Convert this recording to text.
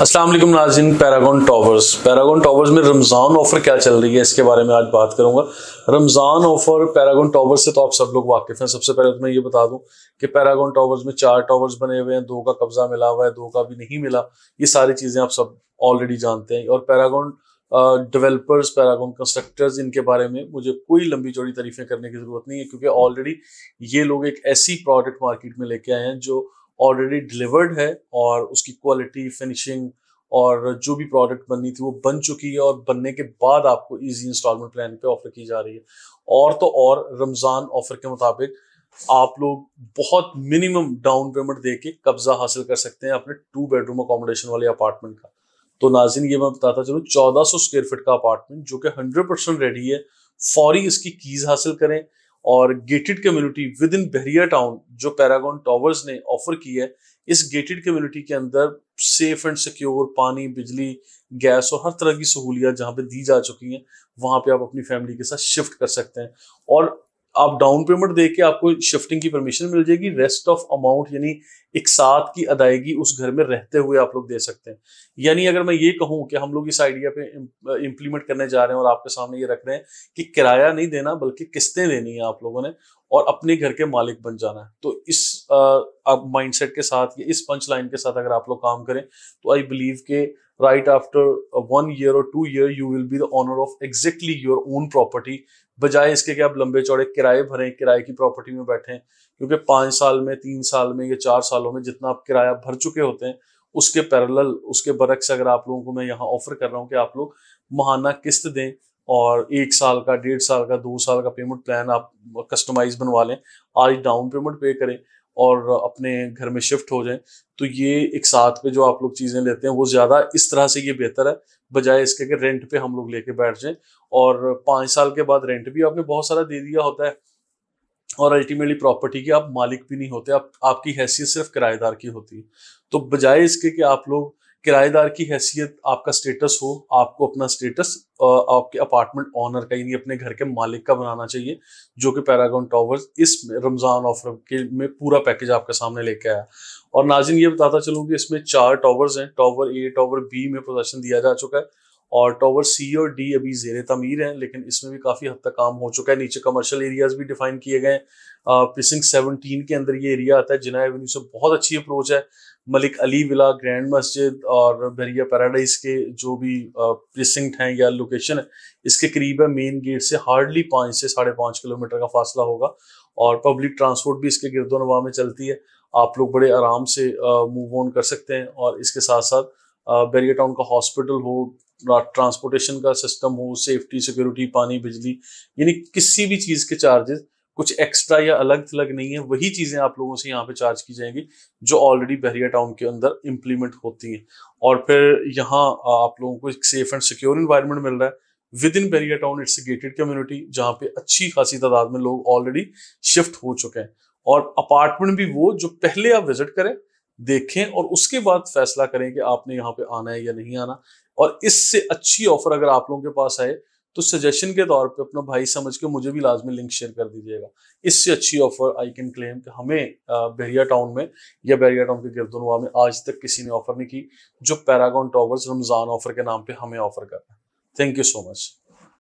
Aslam Najin Paragon Towers Paragon Towers में Ramzan offer क्या चल रही है इसके बारे में आज बात करूंगा रमज़ान ऑफ़र पैरागोन टॉवर्स से तो आप सब लोग वाकिफ़ हैं सबसे पहले तो मैं ये बता दूं कि पैरागोन टॉवर्स में चार टॉवर्स बने हुए हैं दो का कब्ज़ा मिला हुआ है दो का भी नहीं मिला ये सारी चीज़ें आप सब ऑलरेडी जानते हैं और पैरागोन डेवलपर्स पैरागोन कंस्ट्रक्टर्स इनके बारे में मुझे कोई लंबी चौड़ी तरीफें करने की ज़रूरत नहीं है क्योंकि ऑलरेडी ये लोग एक ऐसी प्रोडक्ट मार्केट में लेके आए हैं जो ऑलरेडी डिलीवर्ड है और उसकी क्वालिटी फिनिशिंग और जो भी प्रोडक्ट बननी थी वो बन चुकी है और बनने के बाद आपको इजी इंस्टॉलमेंट प्लान पे ऑफर की जा रही है और तो और रमज़ान ऑफर के मुताबिक आप लोग बहुत मिनिमम डाउन पेमेंट दे के कब्जा हासिल कर सकते हैं अपने टू बेडरूम अकोमोडेशन वाले अपार्टमेंट का तो नाजिन ये मैं बताता चलू चौदह सौ स्क्वेयर फिट का अपार्टमेंट जो कि हंड्रेड परसेंट रेडी है फौरी इसकी कीज हासिल करें और gated community within Bahria town जो पैरागॉन टावर्स ने ऑफर की है इस गेटेड कम्युनिटी के अंदर सेफ एंड सिक्योर पानी बिजली गैस और हर तरह की सहूलियत जहाँ पे दी जा चुकी हैं वहाँ पे आप अपनी फैमिली के साथ शिफ्ट कर सकते हैं और आप डाउन पेमेंट दे के आपको शिफ्टिंग की परमिशन मिल जाएगी रेस्ट ऑफ अमाउंट यानी एक साथ की अदायगी उस घर में रहते हुए आप लोग दे सकते हैं यानी अगर मैं ये कहूं कि हम लोग इस आइडिया पे इंप्लीमेंट करने जा रहे हैं और आपके सामने ये रख रहे हैं कि किराया नहीं देना बल्कि किस्तें देनी है आप लोगों ने और अपने घर के मालिक बन जाना है तो इस माइंड के साथ या इस पंच लाइन के साथ अगर आप लोग काम करें तो आई बिलीव के right after one year or two year you will be the owner of exactly your own property बजाय इसके कि आप लंबे चौड़े किराए भरें किराए की प्रॉपर्टी में बैठें क्योंकि पाँच साल में तीन साल में या चार सालों में जितना आप किराया भर चुके होते हैं उसके पैरेलल उसके बरक्स अगर आप लोगों को मैं यहाँ ऑफर कर रहा हूँ कि आप लोग महाना किस्त दें और एक साल का डेढ़ साल का दो साल का पेमेंट प्लान आप कस्टमाइज बनवा लें आज डाउन पेमेंट पे करें और अपने घर में शिफ्ट हो जाएं तो ये एक साथ पे जो आप लोग चीज़ें लेते हैं वो ज़्यादा इस तरह से ये बेहतर है बजाय इसके कि रेंट पे हम लोग लेके बैठ जाएं और पाँच साल के बाद रेंट भी आपने बहुत सारा दे दिया होता है और अल्टीमेटली प्रॉपर्टी के आप मालिक भी नहीं होते आप आपकी हैसियत सिर्फ किराएदार की होती है तो बजाय इसके कि आप लोग किराएदार की हैसियत आपका स्टेटस हो आपको अपना स्टेटस आपके अपार्टमेंट ऑनर का यानी अपने घर के मालिक का बनाना चाहिए जो कि पैरागॉन टावर्स इस रमज़ान ऑफर के में पूरा पैकेज आपके सामने लेके आया और नाजिन ये बताता चलूँ कि इसमें चार टावर्स हैं टावर ए टावर बी में प्रदर्शन दिया जा चुका है और टावर सी और डी अभी जेर तमीर हैं लेकिन इसमें भी काफ़ी हद तक काम हो चुका है नीचे कमर्शियल एरियाज भी डिफाइन किए गए हैं पिसिंग सेवनटीन के अंदर ये एरिया आता है जिना एवेन्यू से बहुत अच्छी अप्रोच है मलिक अली विला ग्रैंड मस्जिद और बहरिया पैराडाइज के जो भी प्रिसिंक्ट हैं या लोकेशन है इसके करीब है मेन गेट से हार्डली पाँच से साढ़े पाँच किलोमीटर का फासला होगा और पब्लिक ट्रांसपोर्ट भी इसके गिरदो नवा में चलती है आप लोग बड़े आराम से मूव ऑन कर सकते हैं और इसके साथ साथ बैरिया टाउन का हॉस्पिटल हो ट्रांसपोर्टेशन का सिस्टम हो सेफ्टी सिक्योरिटी पानी बिजली यानी किसी भी चीज़ के चार्जेस कुछ एक्स्ट्रा या अलग थलग नहीं है वही चीज़ें आप लोगों से यहाँ पे चार्ज की जाएंगी जो ऑलरेडी बहरिया टाउन के अंदर इम्प्लीमेंट होती हैं और फिर यहाँ आप लोगों को एक सेफ एंड सिक्योर इन्वायरमेंट मिल रहा है within Bahria town it's gated community जहाँ पे अच्छी खासी तादाद में लोग ऑलरेडी शिफ्ट हो चुके हैं और अपार्टमेंट भी वो जो पहले आप विजिट करें देखें और उसके बाद फैसला करें कि आपने यहाँ पे आना है या नहीं आना और इससे अच्छी ऑफर अगर आप लोगों के पास आए तो सजेशन के तौर पे अपना भाई समझ के मुझे भी लाजमी लिंक शेयर कर दीजिएगा इससे अच्छी ऑफर आई कैन क्लेम कि हमें बहरिया टाउन में या बहरिया टाउन के गिरदनवा में आज तक किसी ने ऑफर नहीं की जो पैरागॉन टॉवर्स रमज़ान ऑफर के नाम पर हमें ऑफर कर रहे हैं थैंक यू सो मच